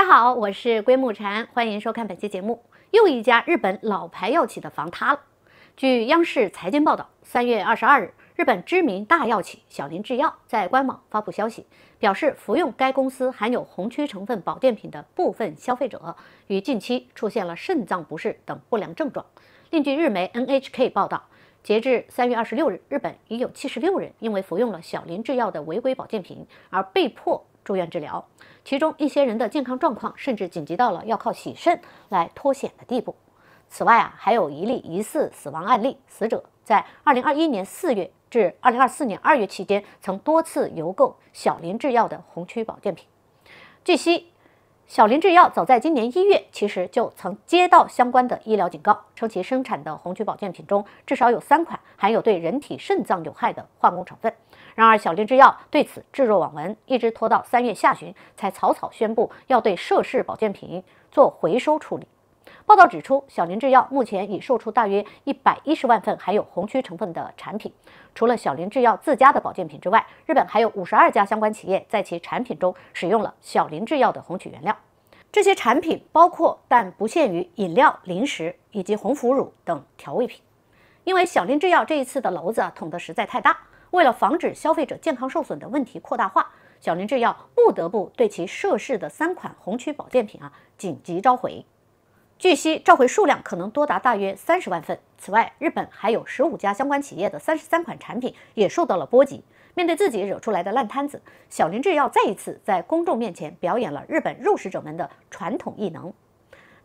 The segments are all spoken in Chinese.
大家好，我是归木禅，欢迎收看本期节目。又一家日本老牌药企的房塌了。据央视财经报道，三月二十二日，日本知名大药企小林制药在官网发布消息，表示服用该公司含有红曲成分保健品的部分消费者，于近期出现了肾脏不适等不良症状。另据日媒 NHK 报道，截至三月二十六日，日本已有七十六人因为服用了小林制药的违规保健品而被迫。住院治疗，其中一些人的健康状况甚至紧急到了要靠洗肾来脱险的地步。此外啊，还有一例疑似死亡案例，死者在2021年4月至2024年2月期间，曾多次邮购小林制药的红曲保健品。据悉，小林制药早在今年一月，其实就曾接到相关的医疗警告，称其生产的红曲保健品中，至少有三款含有对人体肾脏有害的化工成分。然而，小林制药对此置若罔闻，一直拖到三月下旬才草草宣布要对涉事保健品做回收处理。报道指出，小林制药目前已售出大约一百一十万份含有红曲成分的产品。除了小林制药自家的保健品之外，日本还有五十二家相关企业在其产品中使用了小林制药的红曲原料。这些产品包括但不限于饮料、零食以及红腐乳等调味品。因为小林制药这一次的篓子捅得实在太大。为了防止消费者健康受损的问题扩大化，小林制药不得不对其涉事的三款红曲保健品啊紧急召回。据悉，召回数量可能多达大约三十万份。此外，日本还有十五家相关企业的三十三款产品也受到了波及。面对自己惹出来的烂摊子，小林制药再一次在公众面前表演了日本肉食者们的传统异能。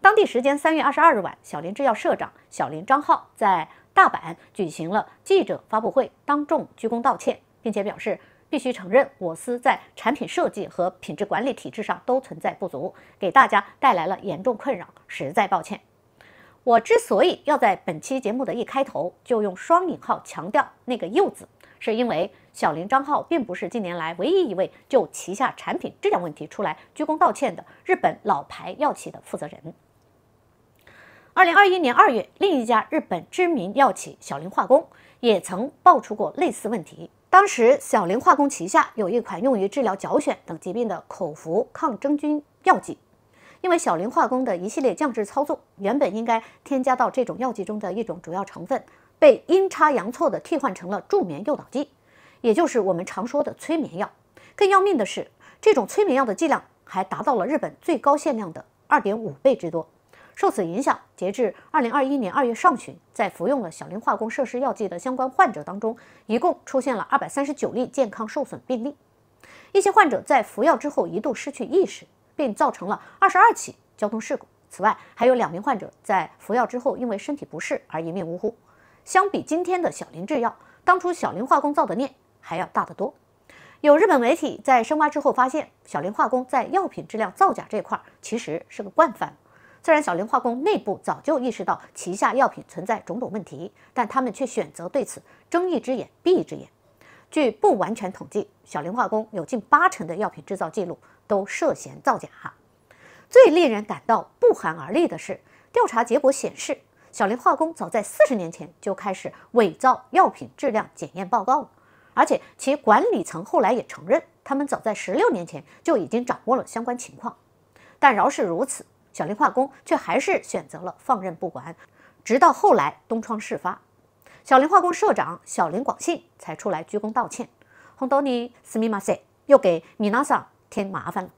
当地时间三月二十二日晚，小林制药社长小林张浩在。大阪举行了记者发布会，当众鞠躬道歉，并且表示必须承认我司在产品设计和品质管理体制上都存在不足，给大家带来了严重困扰，实在抱歉。我之所以要在本期节目的一开头就用双引号强调那个“柚子”，是因为小林张浩并不是近年来唯一一位就旗下产品质量问题出来鞠躬道歉的日本老牌药企的负责人。二零二一年二月，另一家日本知名药企小林化工也曾爆出过类似问题。当时，小林化工旗下有一款用于治疗脚癣等疾病的口服抗真菌药剂，因为小林化工的一系列降脂操作，原本应该添加到这种药剂中的一种主要成分，被阴差阳错地替换成了助眠诱导剂，也就是我们常说的催眠药。更要命的是，这种催眠药的剂量还达到了日本最高限量的二点五倍之多。受此影响，截至二零二一年二月上旬，在服用了小林化工涉事药剂的相关患者当中，一共出现了二百三十九例健康受损病例。一些患者在服药之后一度失去意识，并造成了二十二起交通事故。此外，还有两名患者在服药之后因为身体不适而一命呜呼。相比今天的小林制药，当初小林化工造的孽还要大得多。有日本媒体在深挖之后发现，小林化工在药品质量造假这块其实是个惯犯。虽然小林化工内部早就意识到旗下药品存在种种问题，但他们却选择对此睁一只眼闭一只眼。据不完全统计，小林化工有近八成的药品制造记录都涉嫌造假。最令人感到不寒而栗的是，调查结果显示，小林化工早在四十年前就开始伪造药品质量检验报告了。而且其管理层后来也承认，他们早在十六年前就已经掌握了相关情况。但饶是如此。小林化工却还是选择了放任不管，直到后来东窗事发，小林化工社长小林广信才出来鞠躬道歉。红多尼斯密马塞又给米娜桑添麻烦了。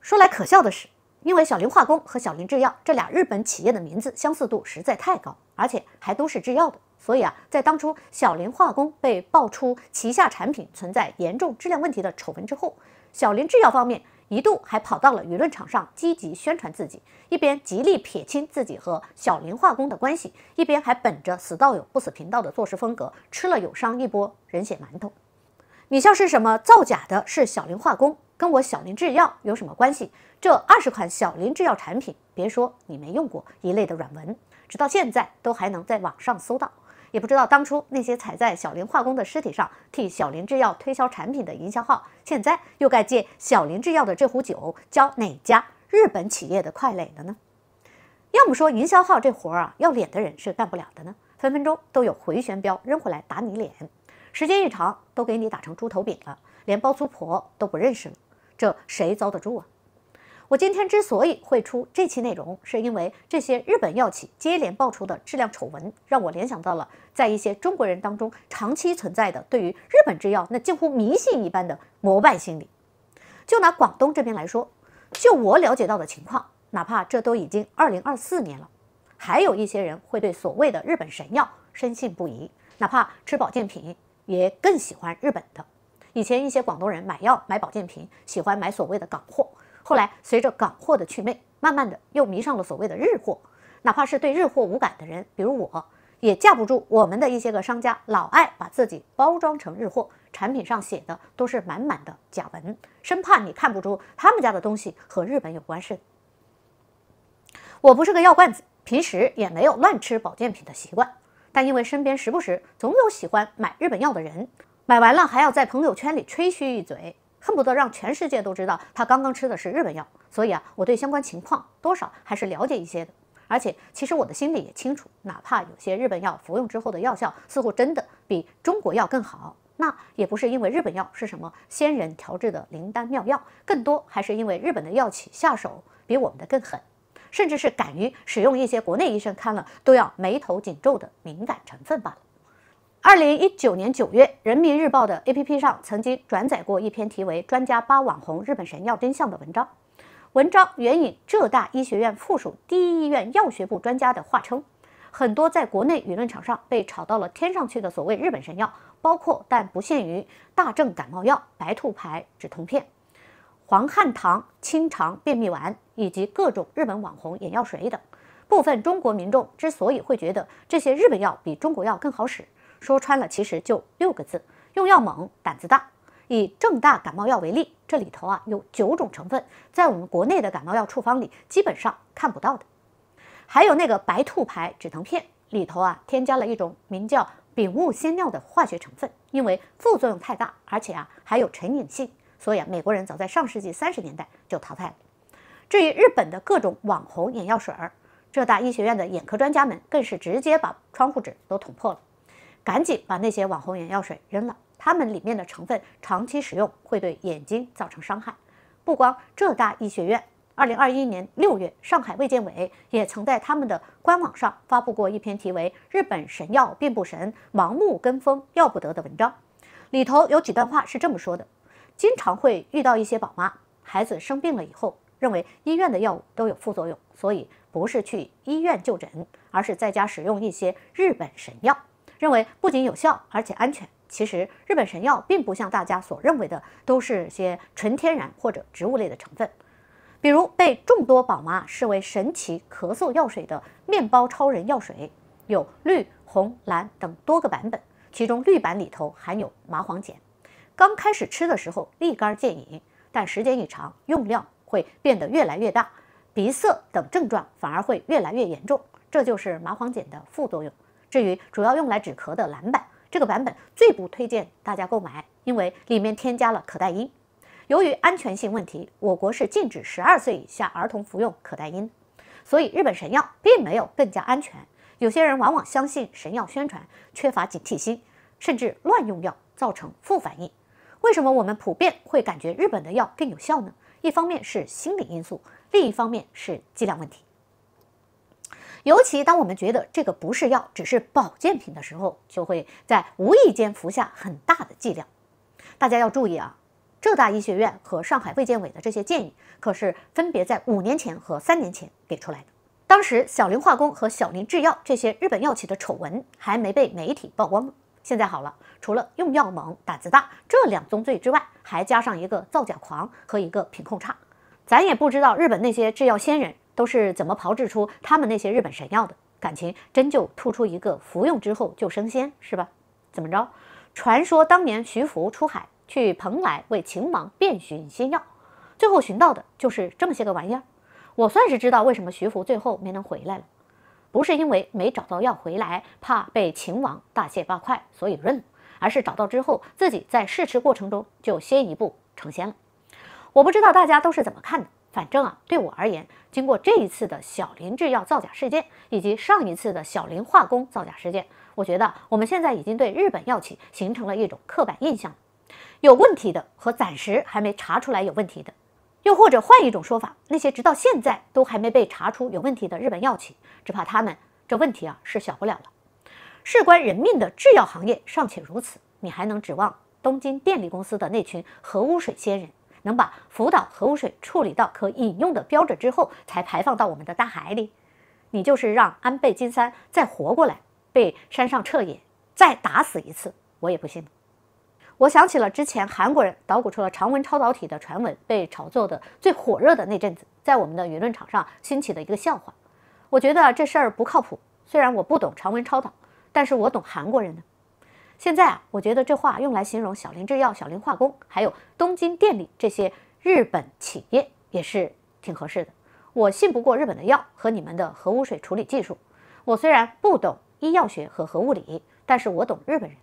说来可笑的是，因为小林化工和小林制药这俩日本企业的名字相似度实在太高，而且还都是制药的，所以啊，在当初小林化工被爆出旗下产品存在严重质量问题的丑闻之后，小林制药方面。一度还跑到了舆论场上积极宣传自己，一边极力撇清自己和小林化工的关系，一边还本着“死道友不死贫道”的做事风格，吃了友商一波人血馒头。你笑是什么造假的？是小林化工，跟我小林制药有什么关系？这二十款小林制药产品，别说你没用过一类的软文，直到现在都还能在网上搜到。也不知道当初那些踩在小林化工的尸体上替小林制药推销产品的营销号，现在又该借小林制药的这壶酒浇哪家日本企业的块垒了呢？要么说营销号这活儿啊，要脸的人是干不了的呢，分分钟都有回旋镖扔回来打你脸，时间一长都给你打成猪头饼了，连包租婆都不认识了，这谁遭得住啊？我今天之所以会出这期内容，是因为这些日本药企接连爆出的质量丑闻，让我联想到了在一些中国人当中长期存在的对于日本制药那近乎迷信一般的膜拜心理。就拿广东这边来说，就我了解到的情况，哪怕这都已经二零二四年了，还有一些人会对所谓的日本神药深信不疑，哪怕吃保健品也更喜欢日本的。以前一些广东人买药买保健品，喜欢买所谓的港货。后来随着港货的去魅，慢慢的又迷上了所谓的日货，哪怕是对日货无感的人，比如我，也架不住我们的一些个商家老爱把自己包装成日货，产品上写的都是满满的假文，生怕你看不出他们家的东西和日本有关系。我不是个药罐子，平时也没有乱吃保健品的习惯，但因为身边时不时总有喜欢买日本药的人，买完了还要在朋友圈里吹嘘一嘴。恨不得让全世界都知道他刚刚吃的是日本药，所以啊，我对相关情况多少还是了解一些的。而且，其实我的心里也清楚，哪怕有些日本药服用之后的药效似乎真的比中国药更好，那也不是因为日本药是什么仙人调制的灵丹妙药，更多还是因为日本的药企下手比我们的更狠，甚至是敢于使用一些国内医生看了都要眉头紧皱的敏感成分罢了。二零一九年九月，《人民日报》的 APP 上曾经转载过一篇题为《专家扒网红日本神药真相》的文章。文章援引浙大医学院附属第一医院药学部专家的话称，很多在国内舆论场上被炒到了天上去的所谓日本神药，包括但不限于大正感冒药、白兔牌止痛片、黄汉堂清肠便秘丸以及各种日本网红眼药水等。部分中国民众之所以会觉得这些日本药比中国药更好使，说穿了，其实就六个字：用药猛，胆子大。以正大感冒药为例，这里头啊有九种成分，在我们国内的感冒药处方里基本上看不到的。还有那个白兔牌止疼片里头啊，添加了一种名叫丙戊酰尿的化学成分，因为副作用太大，而且啊还有成瘾性，所以啊美国人早在上世纪三十年代就淘汰了。至于日本的各种网红眼药水儿，浙大医学院的眼科专家们更是直接把窗户纸都捅破了。赶紧把那些网红眼药水扔了，它们里面的成分长期使用会对眼睛造成伤害。不光浙大医学院，2021年6月，上海卫健委也曾在他们的官网上发布过一篇题为《日本神药并不神，盲目跟风要不得》的文章，里头有几段话是这么说的：经常会遇到一些宝妈，孩子生病了以后，认为医院的药物都有副作用，所以不是去医院就诊，而是在家使用一些日本神药。认为不仅有效，而且安全。其实，日本神药并不像大家所认为的都是些纯天然或者植物类的成分。比如被众多宝妈视为神奇咳嗽药水的“面包超人药水”，有绿、红、蓝等多个版本，其中绿版里头含有麻黄碱。刚开始吃的时候立竿见影，但时间一长，用量会变得越来越大，鼻塞等症状反而会越来越严重。这就是麻黄碱的副作用。至于主要用来止咳的蓝版，这个版本最不推荐大家购买，因为里面添加了可待因。由于安全性问题，我国是禁止十二岁以下儿童服用可待因，所以日本神药并没有更加安全。有些人往往相信神药宣传，缺乏警惕心，甚至乱用药造成副反应。为什么我们普遍会感觉日本的药更有效呢？一方面是心理因素，另一方面是剂量问题。尤其当我们觉得这个不是药，只是保健品的时候，就会在无意间服下很大的剂量。大家要注意啊！浙大医学院和上海卫健委的这些建议，可是分别在五年前和三年前给出来的。当时，小林化工和小林制药这些日本药企的丑闻还没被媒体曝光。现在好了，除了用药猛、胆子大这两宗罪之外，还加上一个造假狂和一个品控差。咱也不知道日本那些制药先人。都是怎么炮制出他们那些日本神药的？感情真就突出一个服用之后就升仙是吧？怎么着？传说当年徐福出海去蓬莱为秦王遍寻仙药，最后寻到的就是这么些个玩意儿。我算是知道为什么徐福最后没能回来了，不是因为没找到药回来怕被秦王大卸八块，所以认了，而是找到之后自己在试吃过程中就先一步成仙了。我不知道大家都是怎么看的。反正啊，对我而言，经过这一次的小林制药造假事件，以及上一次的小林化工造假事件，我觉得我们现在已经对日本药企形成了一种刻板印象。有问题的和暂时还没查出来有问题的，又或者换一种说法，那些直到现在都还没被查出有问题的日本药企，只怕他们这问题啊是小不了了。事关人命的制药行业尚且如此，你还能指望东京电力公司的那群核污水仙人？能把福岛核污水处理到可饮用的标准之后，才排放到我们的大海里，你就是让安倍晋三再活过来，被山上彻夜，再打死一次，我也不信。我想起了之前韩国人捣鼓出了常温超导体的传闻，被炒作的最火热的那阵子，在我们的舆论场上兴起的一个笑话。我觉得这事儿不靠谱，虽然我不懂常温超导，但是我懂韩国人的。现在啊，我觉得这话用来形容小林制药、小林化工，还有东京电力这些日本企业，也是挺合适的。我信不过日本的药和你们的核污水处理技术。我虽然不懂医药学和核物理，但是我懂日本人。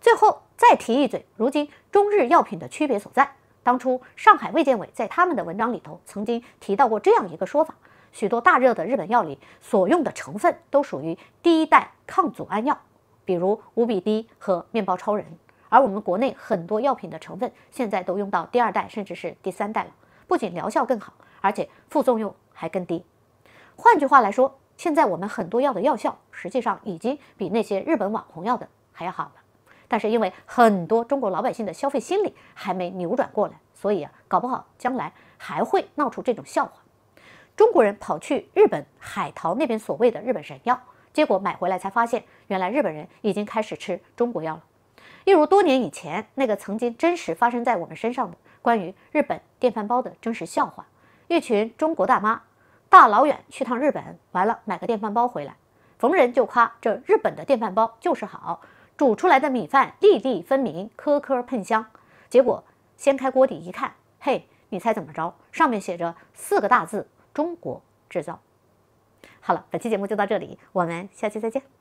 最后再提一嘴，如今中日药品的区别所在。当初上海卫健委在他们的文章里头曾经提到过这样一个说法：许多大热的日本药里所用的成分都属于第一代抗组胺药。比如五比滴和面包超人，而我们国内很多药品的成分现在都用到第二代甚至是第三代了，不仅疗效更好，而且副作用还更低。换句话来说，现在我们很多药的药效实际上已经比那些日本网红药的还要好了。但是因为很多中国老百姓的消费心理还没扭转过来，所以啊，搞不好将来还会闹出这种笑话：中国人跑去日本海淘那边所谓的日本神药。结果买回来才发现，原来日本人已经开始吃中国药了。一如多年以前那个曾经真实发生在我们身上的关于日本电饭煲的真实笑话：一群中国大妈大老远去趟日本，完了买个电饭煲回来，逢人就夸这日本的电饭煲就是好，煮出来的米饭粒粒分明，颗颗喷香。结果掀开锅底一看，嘿，你猜怎么着？上面写着四个大字：中国制造。好了，本期节目就到这里，我们下期再见。